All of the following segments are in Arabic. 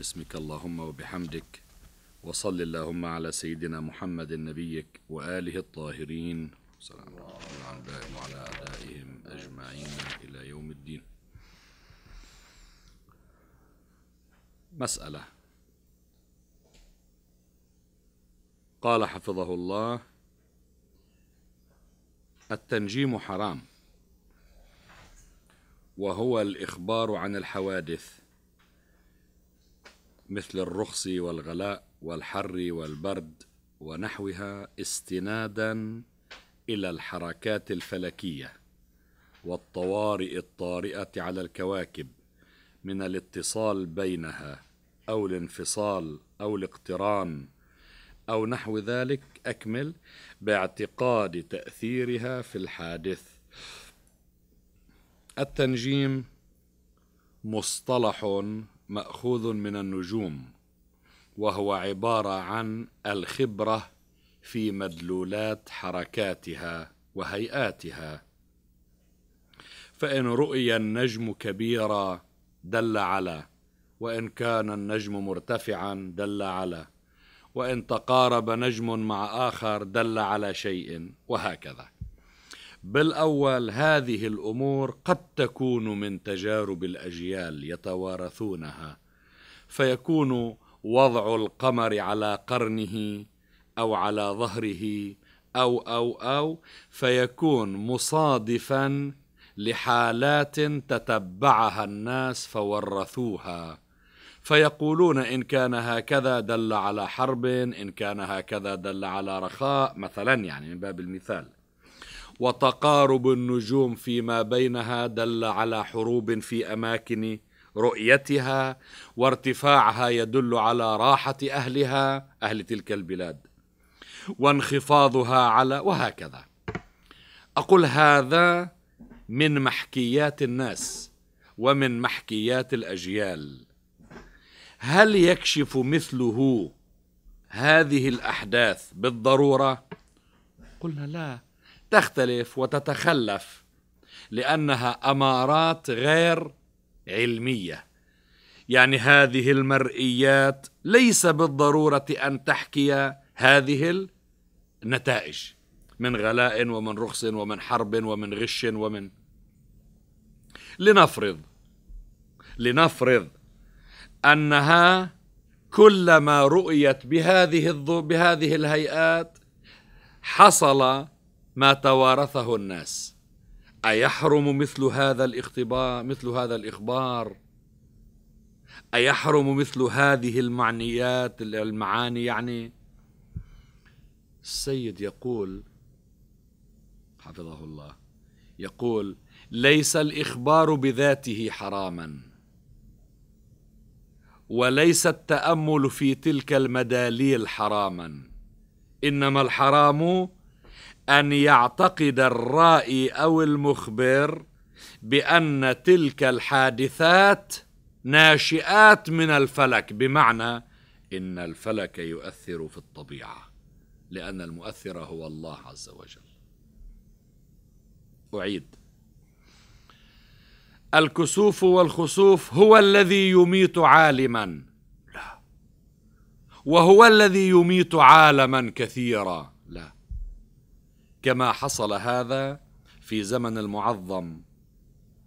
باسمك اللهم وبحمدك وصل اللهم على سيدنا محمد نبيك وآله الطاهرين سلام الله وعلى أعدائهم أجمعين إلى يوم الدين مسألة قال حفظه الله التنجيم حرام وهو الإخبار عن الحوادث مثل الرخص والغلاء والحر والبرد ونحوها استنادا الى الحركات الفلكيه والطوارئ الطارئه على الكواكب من الاتصال بينها او الانفصال او الاقتران او نحو ذلك اكمل باعتقاد تاثيرها في الحادث التنجيم مصطلح ماخوذ من النجوم وهو عباره عن الخبره في مدلولات حركاتها وهيئاتها فان رؤي النجم كبيرا دل على وان كان النجم مرتفعا دل على وان تقارب نجم مع اخر دل على شيء وهكذا بالاول هذه الامور قد تكون من تجارب الاجيال يتوارثونها فيكون وضع القمر على قرنه او على ظهره او او او فيكون مصادفا لحالات تتبعها الناس فورثوها فيقولون ان كان هكذا دل على حرب ان كان هكذا دل على رخاء مثلا يعني من باب المثال وتقارب النجوم فيما بينها دل على حروب في اماكن رؤيتها وارتفاعها يدل على راحه اهلها اهل تلك البلاد وانخفاضها على وهكذا اقول هذا من محكيات الناس ومن محكيات الاجيال هل يكشف مثله هذه الاحداث بالضروره قلنا لا تختلف وتتخلف لانها امارات غير علميه يعني هذه المرئيات ليس بالضروره ان تحكي هذه النتائج من غلاء ومن رخص ومن حرب ومن غش ومن لنفرض لنفرض انها كلما رؤيت بهذه الض... بهذه الهيئات حصل ما توارثه الناس أيحرم مثل هذا الاختبار مثل هذا الإخبار أيحرم مثل هذه المعنيات المعاني يعني السيد يقول حفظه الله يقول ليس الإخبار بذاته حراما وليس التأمل في تلك المداليل حراما إنما الحرام أن يعتقد الرائي أو المخبر بأن تلك الحادثات ناشئات من الفلك بمعنى إن الفلك يؤثر في الطبيعة لأن المؤثر هو الله عز وجل أعيد الكسوف والخسوف هو الذي يميت عالما لا وهو الذي يميت عالما كثيرا كما حصل هذا في زمن المعظم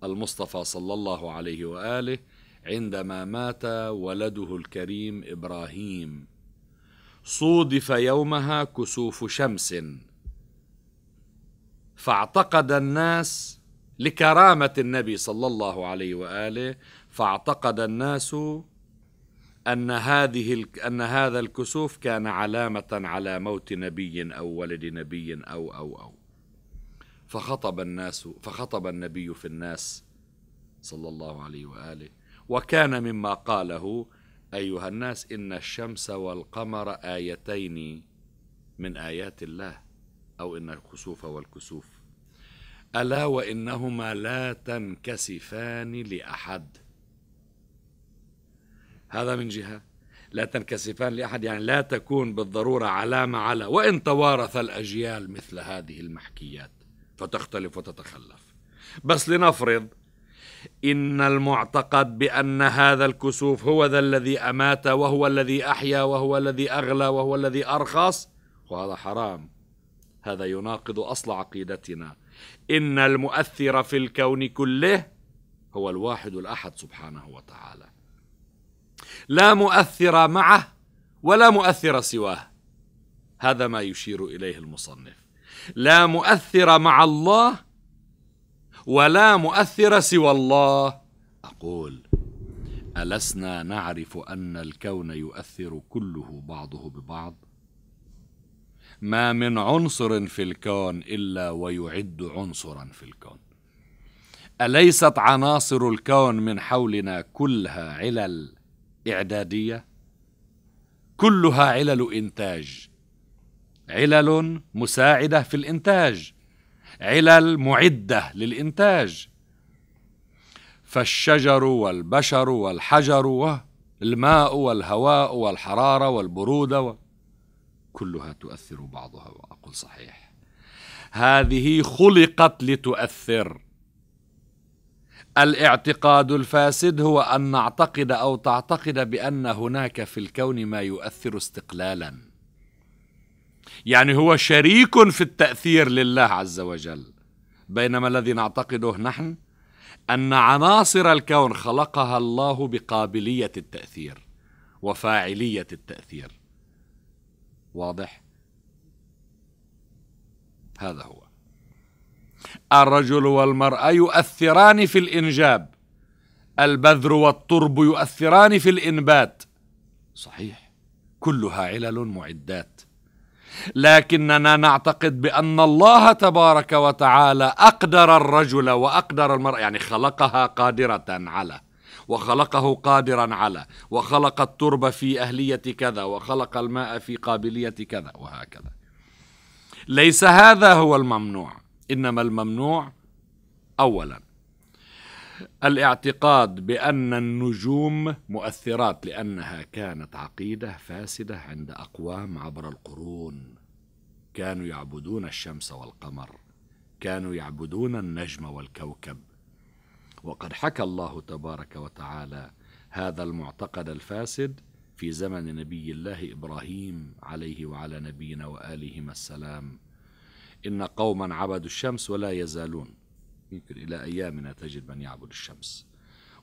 المصطفى صلى الله عليه واله عندما مات ولده الكريم ابراهيم صودف يومها كسوف شمس فاعتقد الناس لكرامه النبي صلى الله عليه واله فاعتقد الناس أن هذه أن هذا الكسوف كان علامة على موت نبي أو ولد نبي أو أو أو فخطب الناس فخطب النبي في الناس صلى الله عليه وآله وكان مما قاله أيها الناس إن الشمس والقمر آيتين من آيات الله أو إن الكسوف والكسوف ألا وإنهما لا تنكسفان لأحد هذا من جهة لا تنكسفان لأحد يعني لا تكون بالضرورة علامة على وإن توارث الأجيال مثل هذه المحكيات فتختلف وتتخلف بس لنفرض إن المعتقد بأن هذا الكسوف هو ذا الذي أمات وهو الذي أحيا وهو الذي أغلى وهو الذي أرخص وهذا حرام هذا يناقض أصل عقيدتنا إن المؤثر في الكون كله هو الواحد الأحد سبحانه وتعالى لا مؤثر معه ولا مؤثر سواه هذا ما يشير اليه المصنف لا مؤثر مع الله ولا مؤثر سوى الله اقول ألسنا نعرف أن الكون يؤثر كله بعضه ببعض؟ ما من عنصر في الكون إلا ويعد عنصرا في الكون. أليست عناصر الكون من حولنا كلها علل إعدادية كلها علل إنتاج علل مساعدة في الإنتاج علل معدة للإنتاج فالشجر والبشر والحجر والماء والهواء والحرارة والبرودة و... كلها تؤثر بعضها وأقول صحيح هذه خلقت لتؤثر الاعتقاد الفاسد هو ان نعتقد او تعتقد بان هناك في الكون ما يؤثر استقلالا يعني هو شريك في التاثير لله عز وجل بينما الذي نعتقده نحن ان عناصر الكون خلقها الله بقابليه التاثير وفاعليه التاثير واضح هذا هو الرجل والمرأة يؤثران في الإنجاب البذر والطرب يؤثران في الإنبات صحيح كلها علل معدات لكننا نعتقد بأن الله تبارك وتعالى أقدر الرجل وأقدر المرأة يعني خلقها قادرة على وخلقه قادرا على وخلق التربة في أهلية كذا وخلق الماء في قابلية كذا وهكذا ليس هذا هو الممنوع إنما الممنوع أولا الاعتقاد بأن النجوم مؤثرات لأنها كانت عقيدة فاسدة عند أقوام عبر القرون كانوا يعبدون الشمس والقمر كانوا يعبدون النجم والكوكب وقد حكى الله تبارك وتعالى هذا المعتقد الفاسد في زمن نبي الله ابراهيم عليه وعلى نبينا والهما السلام إن قوما عبدوا الشمس ولا يزالون يمكن إلى أيامنا تجد من يعبد الشمس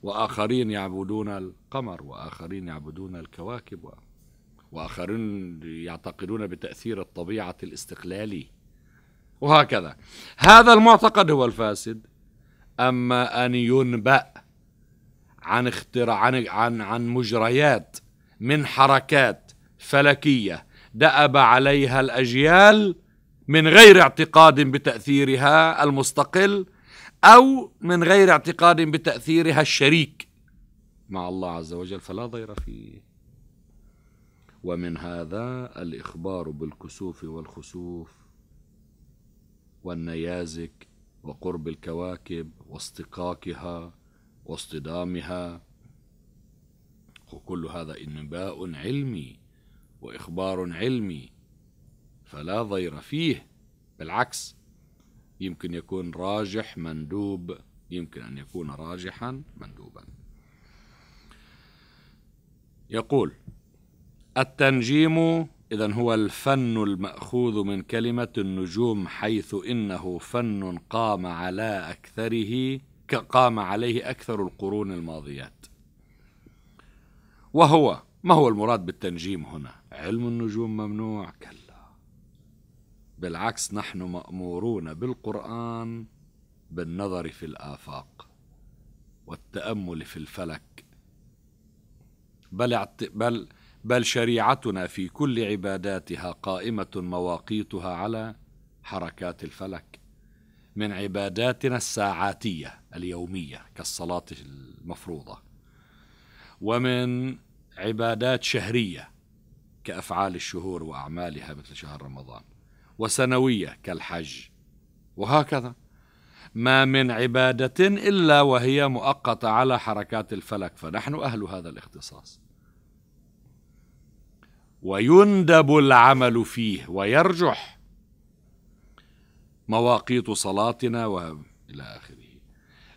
وآخرين يعبدون القمر وآخرين يعبدون الكواكب وآخرين يعتقدون بتأثير الطبيعة الاستقلالي وهكذا هذا المعتقد هو الفاسد أما أن ينبأ عن اختراع عن عن, عن مجريات من حركات فلكيه دأب عليها الأجيال من غير اعتقاد بتاثيرها المستقل او من غير اعتقاد بتاثيرها الشريك مع الله عز وجل فلا ضير فيه ومن هذا الاخبار بالكسوف والخسوف والنيازك وقرب الكواكب واصطكاكها واصطدامها وكل هذا انباء علمي واخبار علمي فلا ضير فيه بالعكس يمكن يكون راجح مندوب يمكن أن يكون راجحا مندوبا يقول التنجيم إذا هو الفن المأخوذ من كلمة النجوم حيث إنه فن قام على أكثره قام عليه أكثر القرون الماضيات وهو ما هو المراد بالتنجيم هنا علم النجوم ممنوع كلا بالعكس نحن مامورون بالقران بالنظر في الافاق والتامل في الفلك بل بل بل شريعتنا في كل عباداتها قائمه مواقيتها على حركات الفلك من عباداتنا الساعاتيه اليوميه كالصلاه المفروضه ومن عبادات شهريه كافعال الشهور واعمالها مثل شهر رمضان وسنوية كالحج وهكذا ما من عبادة إلا وهي مؤقتة على حركات الفلك فنحن أهل هذا الاختصاص ويندب العمل فيه ويرجح مواقيت صلاتنا وإلى آخره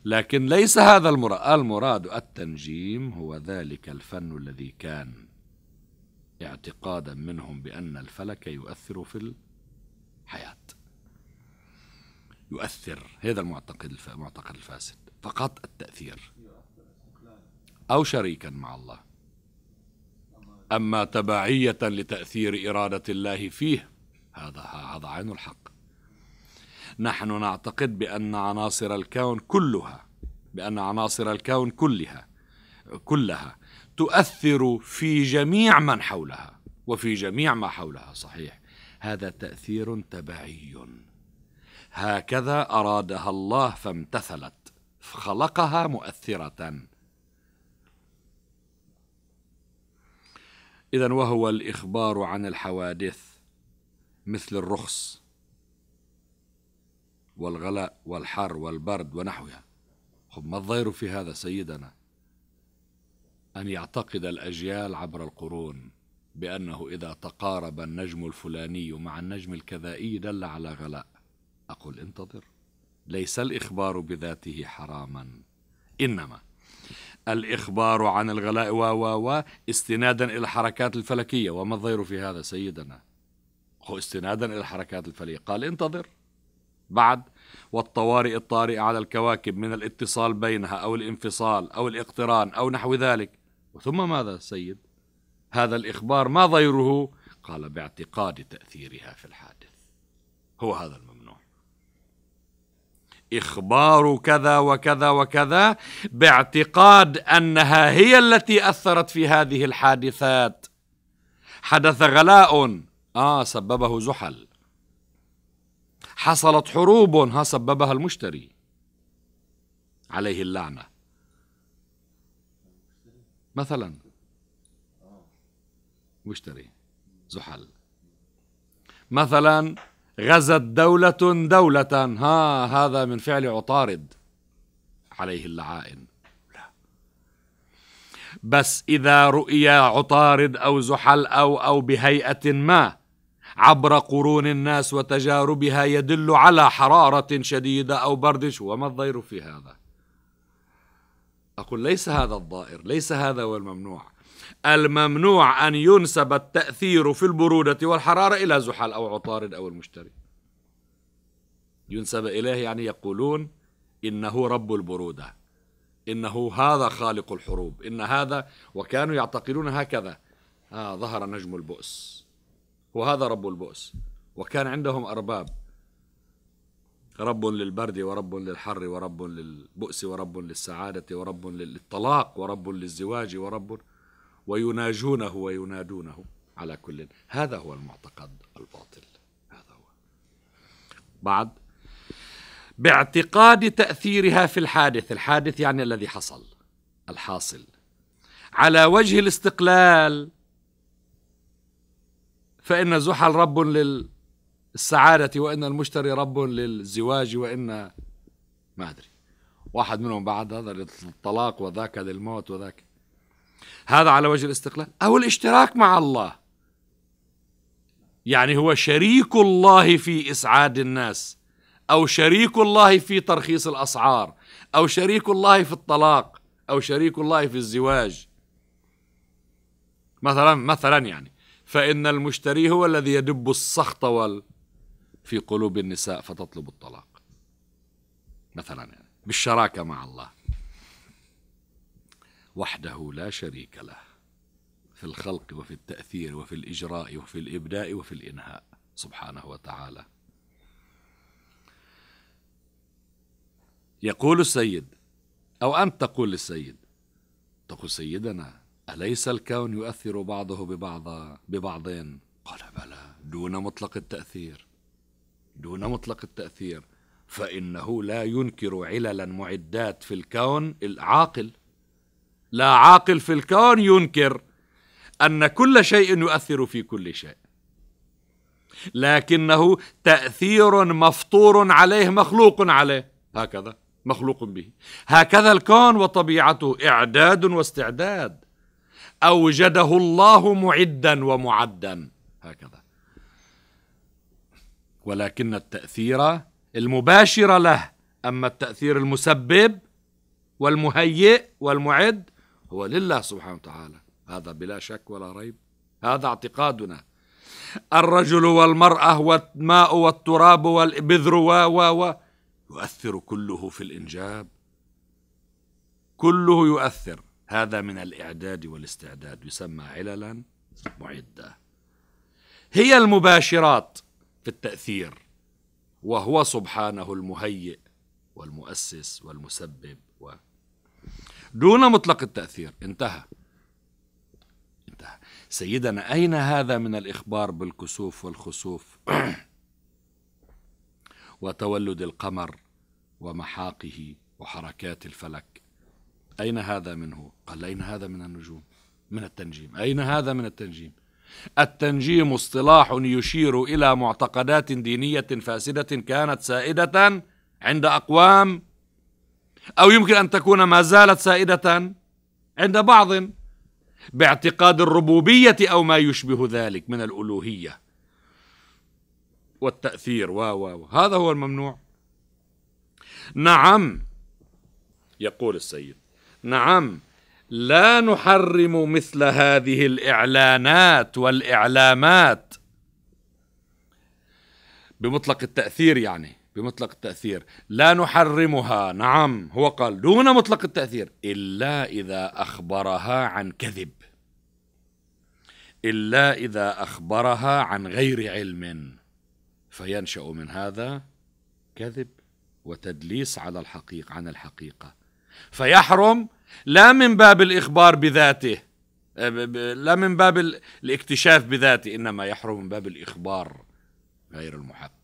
لكن ليس هذا المراد المراد التنجيم هو ذلك الفن الذي كان اعتقادا منهم بأن الفلك يؤثر في حياة يؤثر هذا المعتقد المعتقد الفاسد فقط التأثير أو شريكا مع الله أما تبعية لتأثير إرادة الله فيه هذا هذا عين الحق نحن نعتقد بأن عناصر الكون كلها بأن عناصر الكون كلها كلها تؤثر في جميع من حولها وفي جميع ما حولها صحيح هذا تاثير تبعي هكذا ارادها الله فامتثلت خلقها مؤثره اذا وهو الاخبار عن الحوادث مثل الرخص والغلاء والحر والبرد ونحوها خب ما الضير في هذا سيدنا ان يعتقد الاجيال عبر القرون بأنه إذا تقارب النجم الفلاني مع النجم الكذائي دل على غلاء أقول انتظر ليس الإخبار بذاته حراما إنما الإخبار عن الغلاء و و و استنادا إلى الحركات الفلكية وما الضير في هذا سيدنا هو استنادا إلى الحركات الفلكية قال انتظر بعد والطوارئ الطارئة على الكواكب من الاتصال بينها أو الانفصال أو الاقتران أو نحو ذلك ثم ماذا سيد هذا الإخبار ما ضيره قال باعتقاد تأثيرها في الحادث هو هذا الممنوع إخبار كذا وكذا وكذا باعتقاد أنها هي التي أثرت في هذه الحادثات حدث غلاء آه سببه زحل حصلت حروب ها سببها المشتري عليه اللعنة مثلا واشتري زحل مثلا غزت دولة دولة ها هذا من فعل عطارد عليه اللعائن لا بس إذا رؤي عطارد أو زحل أو أو بهيئة ما عبر قرون الناس وتجاربها يدل على حرارة شديدة أو برد وما الضير في هذا أقول ليس هذا الضائر ليس هذا هو الممنوع الممنوع أن ينسب التأثير في البرودة والحرارة إلى زحل أو عطارد أو المشتري ينسب إليه يعني يقولون إنه رب البرودة إنه هذا خالق الحروب إن هذا وكانوا يعتقدون هكذا آه ظهر نجم البؤس وهذا رب البؤس وكان عندهم أرباب رب للبرد ورب للحر ورب للبؤس ورب للسعادة ورب للطلاق ورب للزواج ورب ويناجونه وينادونه على كل هذا هو المعتقد الباطل هذا هو بعد باعتقاد تأثيرها في الحادث الحادث يعني الذي حصل الحاصل على وجه الاستقلال فإن زحل رب للسعادة وإن المشتري رب للزواج وإن ما أدري واحد منهم بعد هذا للطلاق وذاك للموت وذاك هذا على وجه الاستقلال أو الاشتراك مع الله يعني هو شريك الله في إسعاد الناس أو شريك الله في ترخيص الأسعار أو شريك الله في الطلاق أو شريك الله في الزواج مثلا مثلا يعني فإن المشتري هو الذي يدب السخط وال في قلوب النساء فتطلب الطلاق مثلا يعني بالشراكة مع الله وحده لا شريك له في الخلق وفي التأثير وفي الإجراء وفي الإبداء وفي الإنهاء سبحانه وتعالى يقول السيد أو أنت تقول للسيد تقول سيدنا أليس الكون يؤثر بعضه ببعض ببعضين قال بلى دون مطلق التأثير دون مطلق التأثير فإنه لا ينكر عللا معدات في الكون العاقل لا عاقل في الكون ينكر ان كل شيء يؤثر في كل شيء لكنه تاثير مفطور عليه مخلوق عليه هكذا مخلوق به هكذا الكون وطبيعته اعداد واستعداد اوجده الله معدا ومعدا هكذا ولكن التاثير المباشر له اما التاثير المسبب والمهيئ والمعد هو لله سبحانه وتعالى هذا بلا شك ولا ريب هذا اعتقادنا الرجل والمرأة والماء والتراب والبذر و و و يؤثر كله في الإنجاب كله يؤثر هذا من الإعداد والاستعداد يسمى عللا معدة هي المباشرات في التأثير وهو سبحانه المهيئ والمؤسس والمسبب و دون مطلق التأثير انتهى انتهى سيدنا أين هذا من الإخبار بالكسوف والخسوف وتولد القمر ومحاقه وحركات الفلك أين هذا منه؟ قال أين هذا من النجوم؟ من التنجيم أين هذا من التنجيم؟ التنجيم اصطلاح يشير إلى معتقدات دينية فاسدة كانت سائدة عند أقوام أو يمكن أن تكون ما زالت سائدة عند بعض باعتقاد الربوبية أو ما يشبه ذلك من الألوهية والتأثير و و هذا هو الممنوع نعم يقول السيد نعم لا نحرم مثل هذه الإعلانات والإعلامات بمطلق التأثير يعني بمطلق التأثير لا نحرمها نعم هو قال دون مطلق التأثير إلا إذا أخبرها عن كذب إلا إذا أخبرها عن غير علم فينشأ من هذا كذب وتدليس على الحقيقة عن الحقيقة فيحرم لا من باب الإخبار بذاته آه، لا من باب الاكتشاف بذاته إنما يحرم من باب الإخبار غير المحقق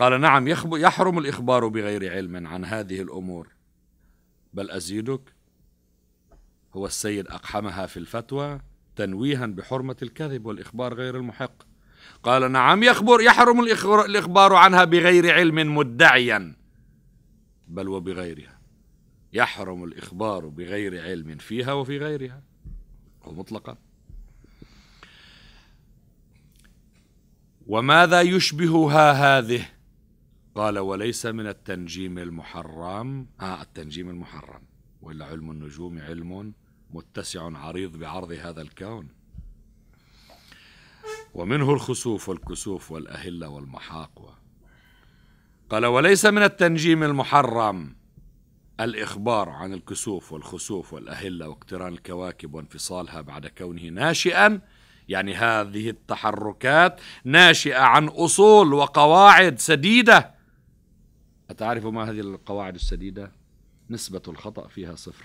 قال نعم يحرم الإخبار بغير علم عن هذه الأمور بل أزيدك هو السيد أقحمها في الفتوى تنويها بحرمة الكذب والإخبار غير المحق قال نعم يخبر يحرم الإخبار عنها بغير علم مدعيا بل وبغيرها يحرم الإخبار بغير علم فيها وفي غيرها مطلقا وماذا يشبهها هذه قال وليس من التنجيم المحرم آه التنجيم المحرم وإلا علم النجوم علم متسع عريض بعرض هذا الكون ومنه الخسوف والكسوف والأهلة والمحاق قال وليس من التنجيم المحرم الإخبار عن الكسوف والخسوف والأهلة واقتران الكواكب وانفصالها بعد كونه ناشئا يعني هذه التحركات ناشئة عن أصول وقواعد سديدة أتعرف ما هذه القواعد السديدة؟ نسبة الخطأ فيها صفر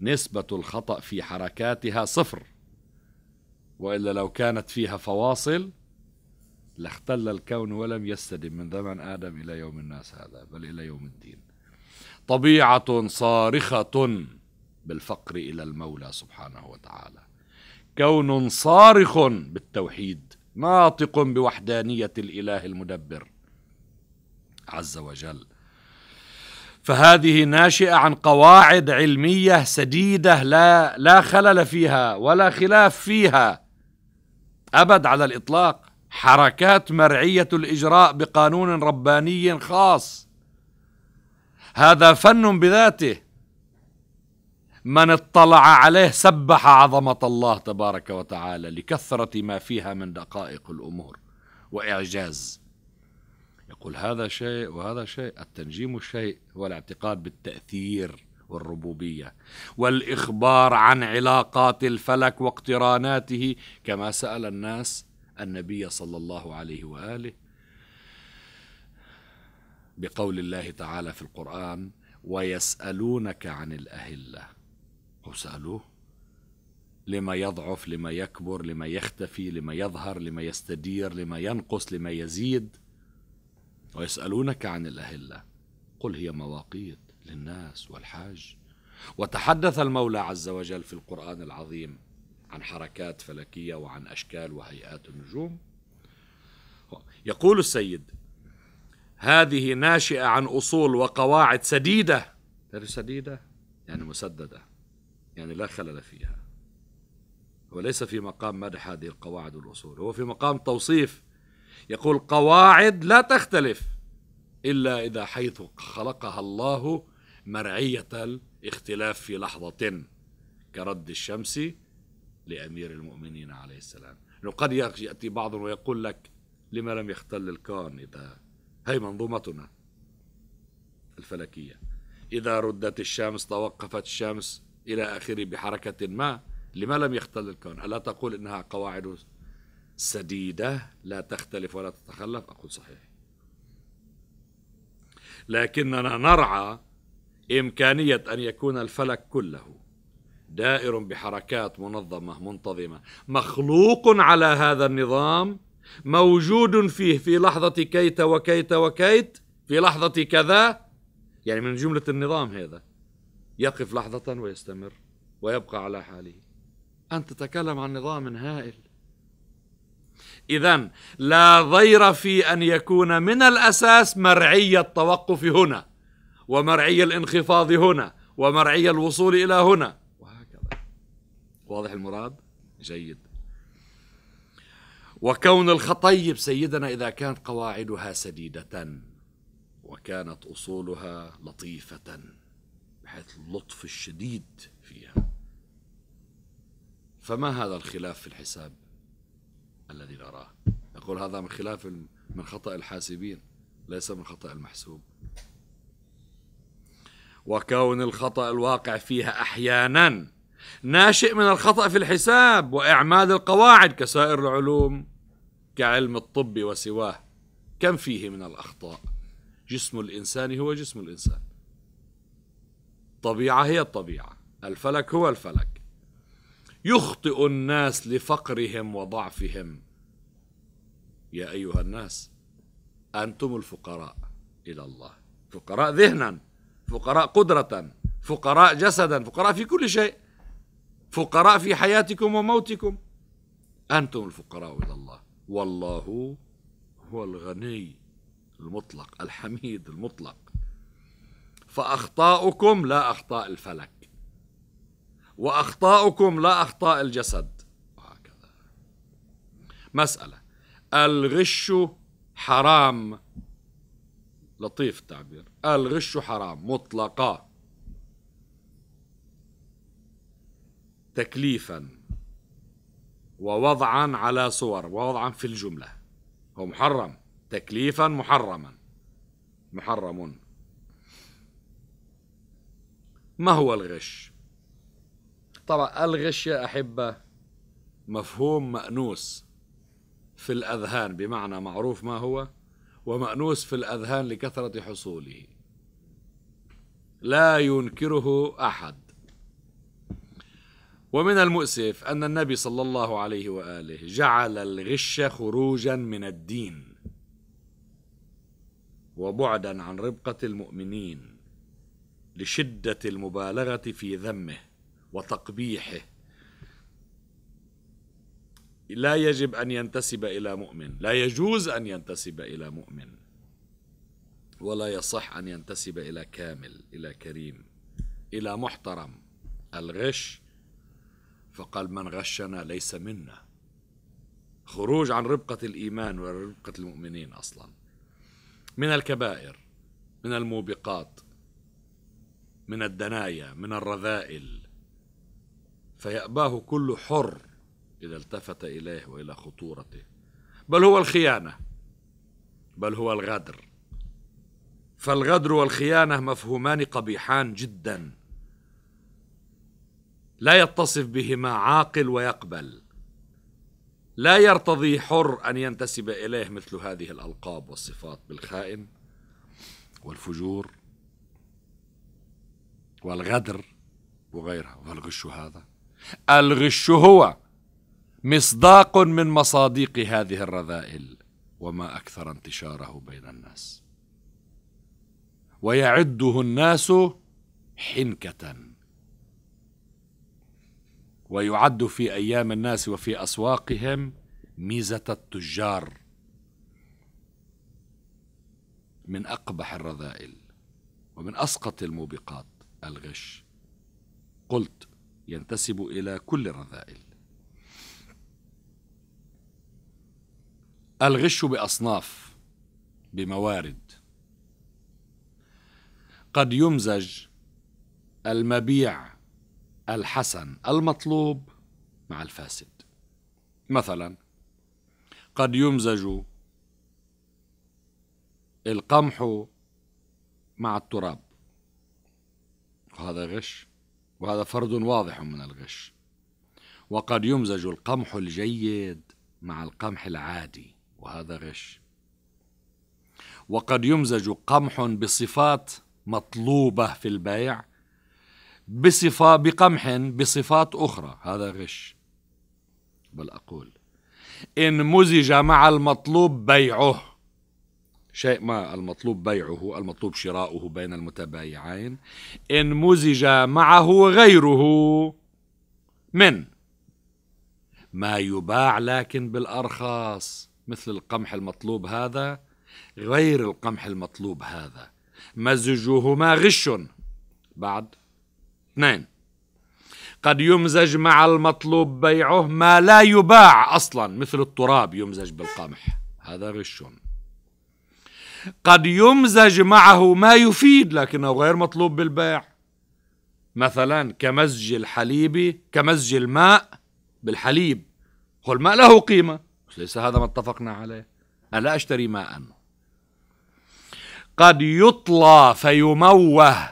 نسبة الخطأ في حركاتها صفر وإلا لو كانت فيها فواصل لاختل الكون ولم يستدم من زمن آدم إلى يوم الناس هذا بل إلى يوم الدين طبيعة صارخة بالفقر إلى المولى سبحانه وتعالى كون صارخ بالتوحيد ناطق بوحدانية الإله المدبر عز وجل فهذه ناشئه عن قواعد علميه سديده لا لا خلل فيها ولا خلاف فيها ابد على الاطلاق حركات مرعيه الاجراء بقانون رباني خاص هذا فن بذاته من اطلع عليه سبح عظمه الله تبارك وتعالى لكثره ما فيها من دقائق الامور واعجاز نقول هذا شيء وهذا شيء التنجيم شيء هو الاعتقاد بالتأثير والربوبية والإخبار عن علاقات الفلك واقتراناته كما سأل الناس النبي صلى الله عليه وآله بقول الله تعالى في القرآن ويسألونك عن الأهلة وسألوه لما يضعف لما يكبر لما يختفي لما يظهر لما يستدير لما ينقص لما يزيد ويسألونك عن الأهلة قل هي مواقيت للناس والحاج وتحدث المولى عز وجل في القرآن العظيم عن حركات فلكية وعن أشكال وهيئات النجوم يقول السيد هذه ناشئة عن أصول وقواعد سديدة سديدة يعني مسددة يعني لا خلل فيها وليس في مقام مدح هذه القواعد والأصول هو في مقام توصيف يقول قواعد لا تختلف إلا إذا حيث خلقها الله مرعية الاختلاف في لحظة كرد الشمس لأمير المؤمنين عليه السلام لأنه قد يأتي بعض ويقول لك لما لم يختل الكون إذا هي منظومتنا الفلكية إذا ردت الشمس توقفت الشمس إلى آخره بحركة ما لما لم يختل الكون ألا تقول إنها قواعد سديدة لا تختلف ولا تتخلف أقول صحيح لكننا نرعى إمكانية أن يكون الفلك كله دائر بحركات منظمة منتظمة مخلوق على هذا النظام موجود فيه في لحظة كيت وكيت وكيت في لحظة كذا يعني من جملة النظام هذا يقف لحظة ويستمر ويبقى على حاله أنت تتكلم عن نظام هائل اذا لا ضير في ان يكون من الاساس مرعي التوقف هنا ومرعي الانخفاض هنا ومرعي الوصول الى هنا وهكذا واضح المراد جيد وكون الخطيب سيدنا اذا كانت قواعدها سديده وكانت اصولها لطيفه بحيث اللطف الشديد فيها فما هذا الخلاف في الحساب الذي نراه يقول هذا من خلاف من خطأ الحاسبين ليس من خطأ المحسوب وكون الخطأ الواقع فيها أحيانا ناشئ من الخطأ في الحساب وإعماد القواعد كسائر العلوم كعلم الطب وسواه كم فيه من الأخطاء جسم الإنسان هو جسم الإنسان الطبيعة هي الطبيعة الفلك هو الفلك يخطئ الناس لفقرهم وضعفهم يا ايها الناس انتم الفقراء الى الله فقراء ذهنا فقراء قدره فقراء جسدا فقراء في كل شيء فقراء في حياتكم وموتكم انتم الفقراء الى الله والله هو الغني المطلق الحميد المطلق فاخطاؤكم لا اخطاء الفلك وأخطاؤكم لا أخطاء الجسد وهكذا مسألة الغش حرام لطيف التعبير الغش حرام مطلقا تكليفا ووضعا على صور ووضعا في الجملة هو محرم تكليفا محرما محرم ما هو الغش طبعا الغش يا احبه مفهوم مأنوس في الاذهان بمعنى معروف ما هو ومأنوس في الاذهان لكثرة حصوله لا ينكره احد ومن المؤسف ان النبي صلى الله عليه واله جعل الغش خروجا من الدين وبعدا عن ربقه المؤمنين لشده المبالغه في ذمه وتقبيحه لا يجب ان ينتسب الى مؤمن لا يجوز ان ينتسب الى مؤمن ولا يصح ان ينتسب الى كامل الى كريم الى محترم الغش فقال من غشنا ليس منا خروج عن ربقه الايمان وربقه المؤمنين اصلا من الكبائر من الموبقات من الدنايا من الرذائل فيأباه كل حر إذا التفت إليه وإلى خطورته بل هو الخيانة بل هو الغدر فالغدر والخيانة مفهومان قبيحان جدا لا يتصف بهما عاقل ويقبل لا يرتضي حر أن ينتسب إليه مثل هذه الألقاب والصفات بالخائن والفجور والغدر وغيرها والغش هذا الغش هو مصداق من مصادق هذه الرذائل وما اكثر انتشاره بين الناس ويعده الناس حنكه ويعد في ايام الناس وفي اسواقهم ميزه التجار من اقبح الرذائل ومن اسقط الموبقات الغش قلت ينتسب إلى كل الرذائل الغش بأصناف بموارد قد يمزج المبيع الحسن المطلوب مع الفاسد مثلا قد يمزج القمح مع التراب وهذا غش وهذا فرد واضح من الغش وقد يمزج القمح الجيد مع القمح العادي وهذا غش وقد يمزج قمح بصفات مطلوبة في البيع بصفة بقمح بصفات أخرى هذا غش بل أقول إن مزج مع المطلوب بيعه شيء ما المطلوب بيعه المطلوب شراؤه بين المتبايعين إن مزج معه غيره من ما يباع لكن بالأرخص مثل القمح المطلوب هذا غير القمح المطلوب هذا مزجهما غش بعد اثنين قد يمزج مع المطلوب بيعه ما لا يباع أصلا مثل التراب يمزج بالقمح هذا غش قد يمزج معه ما يفيد لكنه غير مطلوب بالبيع مثلا كمزج الحليب كمزج الماء بالحليب هو الماء له قيمة ليس هذا ما اتفقنا عليه أنا لا أشتري ماء قد يطلى فيموه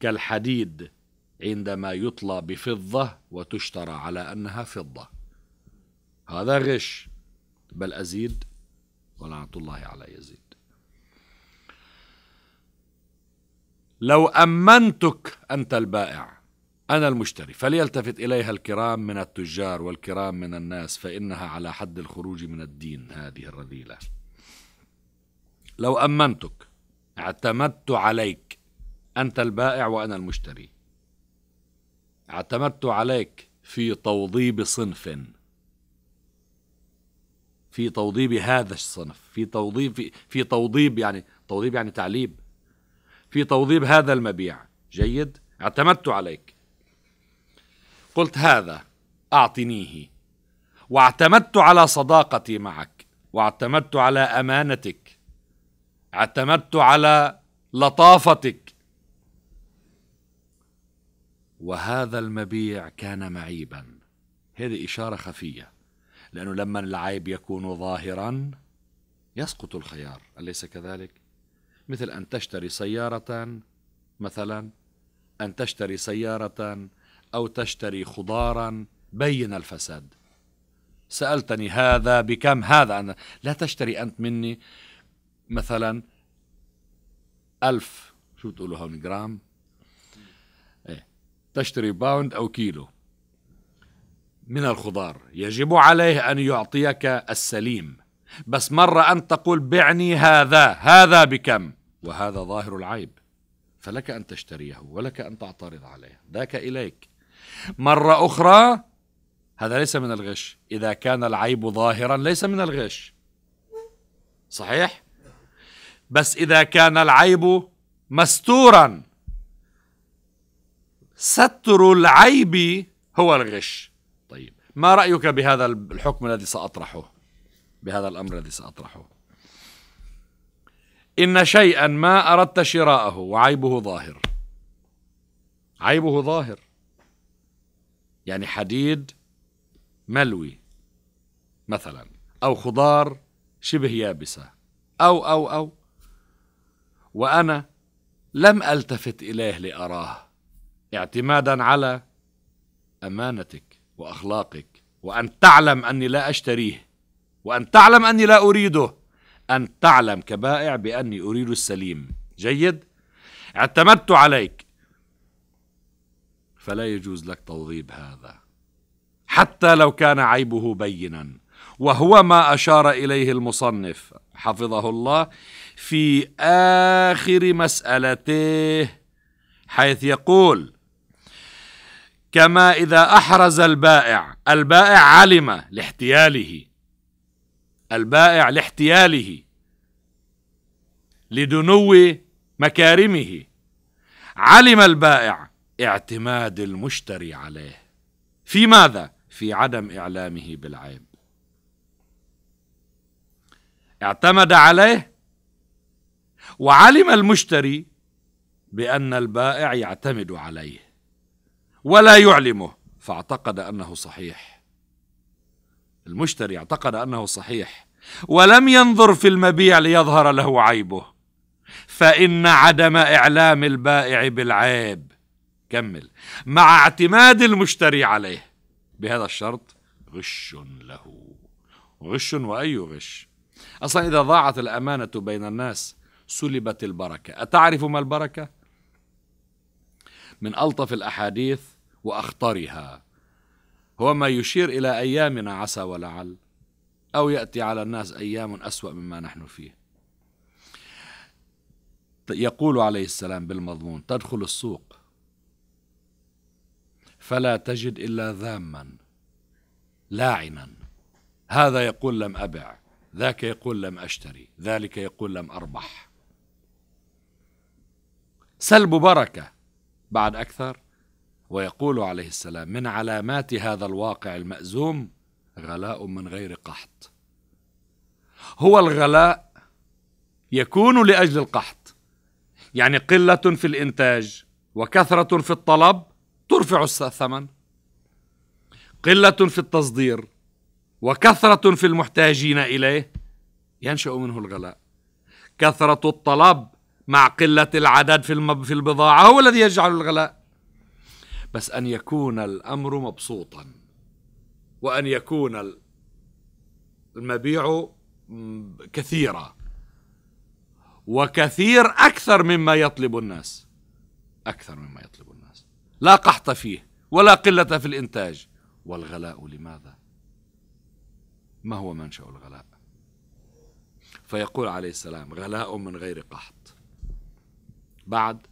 كالحديد عندما يطلى بفضة وتشترى على أنها فضة هذا غش بل أزيد ولعنة الله على يزيد لو أمنتك أنت البائع أنا المشتري فليلتفت إليها الكرام من التجار والكرام من الناس فإنها على حد الخروج من الدين هذه الرذيلة لو أمنتك اعتمدت عليك أنت البائع وأنا المشتري اعتمدت عليك في توضيب صنف في توضيب هذا الصنف في توضيب في, في توضيب يعني توضيب يعني تعليب في توضيب هذا المبيع جيد اعتمدت عليك قلت هذا اعطنيه واعتمدت على صداقتي معك واعتمدت على امانتك اعتمدت على لطافتك وهذا المبيع كان معيبا هذه اشاره خفيه لأنه لما العيب يكون ظاهرا يسقط الخيار أليس كذلك؟ مثل أن تشتري سيارة مثلا أن تشتري سيارة أو تشتري خضارا بين الفساد سألتني هذا بكم هذا أنا لا تشتري أنت مني مثلا ألف شو بتقولوا هون جرام إيه. تشتري باوند أو كيلو من الخضار يجب عليه أن يعطيك السليم بس مرة ان تقول بعني هذا هذا بكم وهذا ظاهر العيب فلك أن تشتريه ولك أن تعترض عليه ذاك إليك مرة أخرى هذا ليس من الغش إذا كان العيب ظاهرا ليس من الغش صحيح بس إذا كان العيب مستورا ستر العيب هو الغش ما رأيك بهذا الحكم الذي سأطرحه بهذا الأمر الذي سأطرحه إن شيئا ما أردت شراءه وعيبه ظاهر عيبه ظاهر يعني حديد ملوي مثلا أو خضار شبه يابسة أو أو أو وأنا لم ألتفت إليه لأراه اعتمادا على أمانتك واخلاقك وان تعلم اني لا اشتريه وان تعلم اني لا اريده ان تعلم كبائع باني اريد السليم جيد اعتمدت عليك فلا يجوز لك توضيب هذا حتى لو كان عيبه بينا وهو ما اشار اليه المصنف حفظه الله في اخر مسالته حيث يقول كما اذا احرز البائع البائع علم لاحتياله البائع لاحتياله لدنو مكارمه علم البائع اعتماد المشتري عليه في ماذا في عدم اعلامه بالعيب اعتمد عليه وعلم المشتري بان البائع يعتمد عليه ولا يعلمه فاعتقد انه صحيح المشتري اعتقد انه صحيح ولم ينظر في المبيع ليظهر له عيبه فان عدم اعلام البائع بالعيب كمل مع اعتماد المشتري عليه بهذا الشرط غش له غش واي غش اصلا اذا ضاعت الامانه بين الناس سلبت البركه اتعرف ما البركه من الطف الاحاديث وأخطرها هو ما يشير إلى أيامنا عسى ولعل أو يأتي على الناس أيام أسوأ مما نحن فيه يقول عليه السلام بالمضمون تدخل السوق فلا تجد إلا ذاما لاعنا هذا يقول لم أبع ذاك يقول لم أشتري ذلك يقول لم أربح سلب بركة بعد أكثر ويقول عليه السلام من علامات هذا الواقع المأزوم غلاء من غير قحط هو الغلاء يكون لأجل القحط يعني قلة في الإنتاج وكثرة في الطلب ترفع الثمن قلة في التصدير وكثرة في المحتاجين إليه ينشأ منه الغلاء كثرة الطلب مع قلة العدد في البضاعة هو الذي يجعل الغلاء بس أن يكون الأمر مبسوطا وأن يكون المبيع كثيرا وكثير أكثر مما يطلب الناس أكثر مما يطلب الناس لا قحط فيه ولا قلة في الإنتاج والغلاء لماذا؟ ما هو منشأ الغلاء؟ فيقول عليه السلام غلاء من غير قحط بعد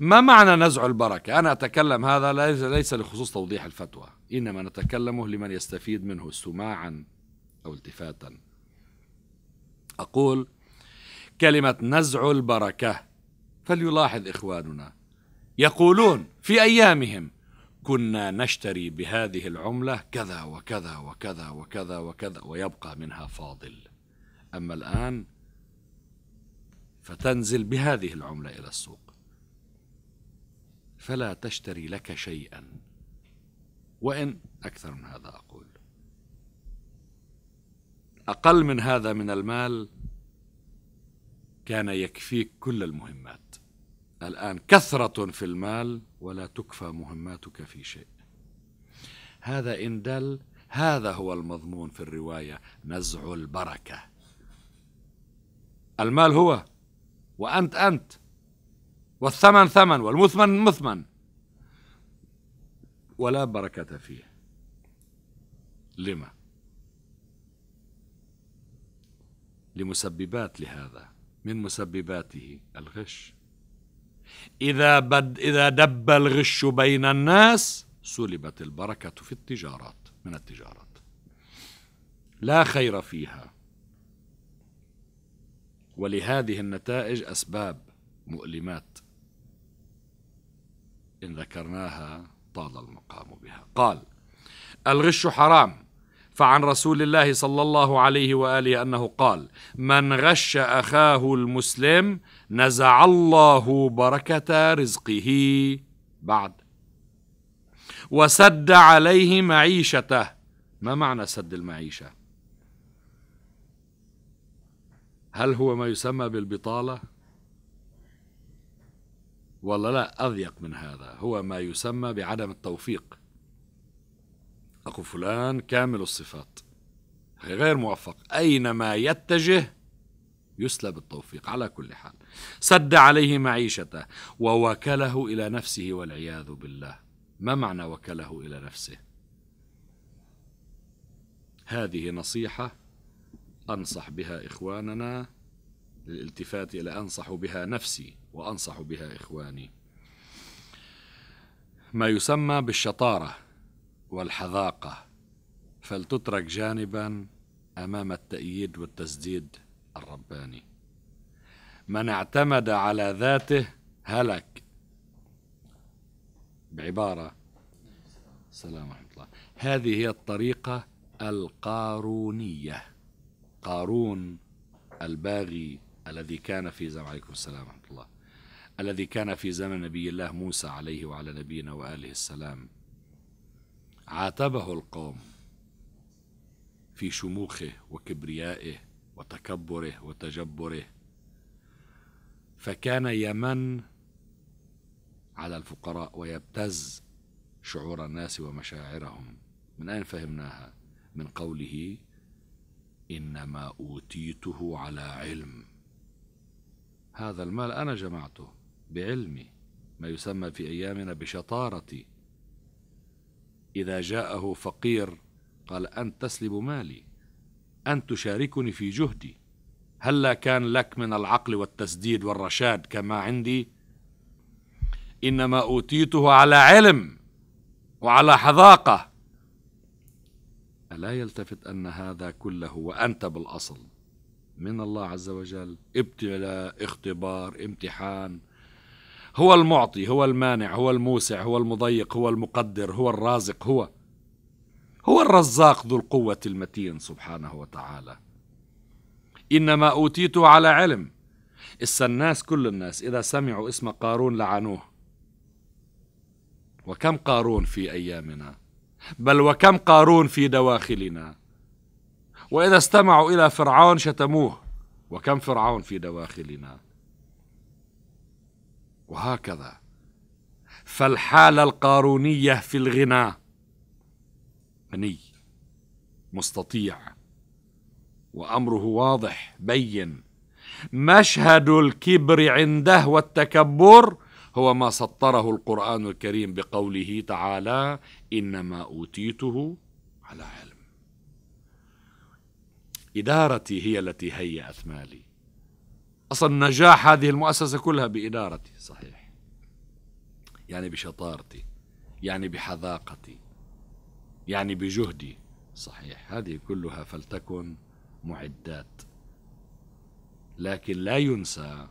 ما معنى نزع البركة؟ أنا أتكلم هذا ليس, ليس لخصوص توضيح الفتوى إنما نتكلمه لمن يستفيد منه سماعا أو التفاتا أقول كلمة نزع البركة فليلاحظ إخواننا يقولون في أيامهم كنا نشتري بهذه العملة كذا وكذا وكذا وكذا وكذا ويبقى منها فاضل أما الآن فتنزل بهذه العملة إلى السوق فلا تشتري لك شيئا وإن أكثر من هذا أقول أقل من هذا من المال كان يكفيك كل المهمات الآن كثرة في المال ولا تكفى مهماتك في شيء هذا إن دل هذا هو المضمون في الرواية نزع البركة المال هو وأنت أنت والثمن ثمن والمثمن مثمن ولا بركة فيه لما لمسببات لهذا من مسبباته الغش إذا, بد إذا دب الغش بين الناس سلبت البركة في التجارات من التجارات لا خير فيها ولهذه النتائج أسباب مؤلمات إن ذكرناها طال المقام بها قال الغش حرام فعن رسول الله صلى الله عليه واله انه قال: من غش اخاه المسلم نزع الله بركه رزقه بعد وسد عليه معيشته ما معنى سد المعيشه هل هو ما يسمى بالبطاله والله لا أضيق من هذا هو ما يسمى بعدم التوفيق أخو فلان كامل الصفات غير موفق أينما يتجه يسلب التوفيق على كل حال سد عليه معيشته ووكله إلى نفسه والعياذ بالله ما معنى وكله إلى نفسه هذه نصيحة أنصح بها إخواننا للالتفات إلى أنصح بها نفسي وأنصح بها إخواني ما يسمى بالشطارة والحذاقة فلتترك جانبا أمام التأييد والتسديد الرباني من اعتمد على ذاته هلك بعبارة السلام ورحمة الله هذه هي الطريقة القارونية قارون الباغي الذي كان في زمن عليكم السلام ورحمة الله الذي كان في زمن نبي الله موسى عليه وعلى نبينا وآله السلام عاتبه القوم في شموخه وكبريائه وتكبره وتجبره فكان يمن على الفقراء ويبتز شعور الناس ومشاعرهم من أين فهمناها؟ من قوله إنما أوتيته على علم هذا المال أنا جمعته بعلمي ما يسمى في أيامنا بشطارتي إذا جاءه فقير قال أنت تسلب مالي أن تشاركني في جهدي هلا كان لك من العقل والتسديد والرشاد كما عندي إنما أوتيته على علم وعلى حذاقة ألا يلتفت أن هذا كله وأنت بالأصل من الله عز وجل ابتلاء اختبار امتحان هو المعطي هو المانع هو الموسع هو المضيق هو المقدر هو الرازق هو هو الرزاق ذو القوة المتين سبحانه وتعالى إنما أوتيته على علم إس الناس كل الناس إذا سمعوا اسم قارون لعنوه وكم قارون في أيامنا بل وكم قارون في دواخلنا وإذا استمعوا إلى فرعون شتموه وكم فرعون في دواخلنا وهكذا فالحالة القارونية في الغنى غني مستطيع وأمره واضح بين مشهد الكبر عنده والتكبر هو ما سطره القرآن الكريم بقوله تعالى إنما أوتيته على علم إدارتي هي التي هيأت مالي أصلا نجاح هذه المؤسسة كلها بإدارتي صحيح يعني بشطارتي يعني بحذاقتي يعني بجهدي صحيح هذه كلها فلتكن معدات لكن لا ينسى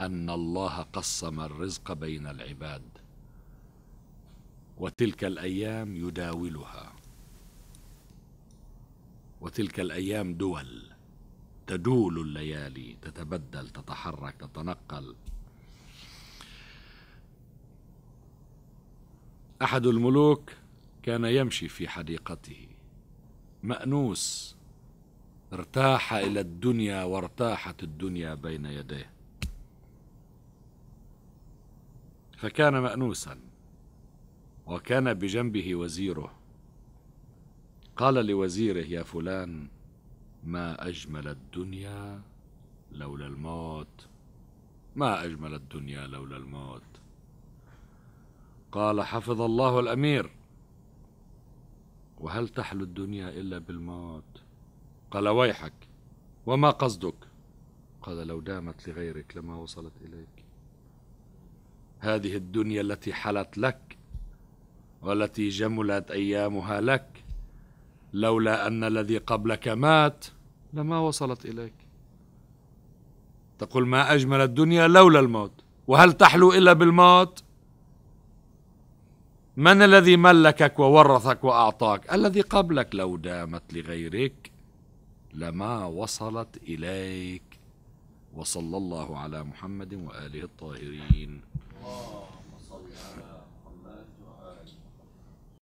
أن الله قسم الرزق بين العباد وتلك الأيام يداولها وتلك الأيام دول تدول الليالي تتبدل تتحرك تتنقل أحد الملوك كان يمشي في حديقته مأنوس ارتاح إلى الدنيا وارتاحت الدنيا بين يديه فكان مأنوسا وكان بجنبه وزيره قال لوزيره يا فلان ما أجمل الدنيا لولا الموت ما أجمل الدنيا لولا الموت قال حفظ الله الأمير وهل تحلو الدنيا إلا بالموت قال ويحك وما قصدك قال لو دامت لغيرك لما وصلت إليك هذه الدنيا التي حلت لك والتي جملت أيامها لك لولا أن الذي قبلك مات لما وصلت إليك تقول ما أجمل الدنيا لولا الموت وهل تحلو إلا بالموت من الذي ملكك وورثك وأعطاك الذي قبلك لو دامت لغيرك لما وصلت إليك وصلى الله على محمد وآله الطاهرين اللهم صل على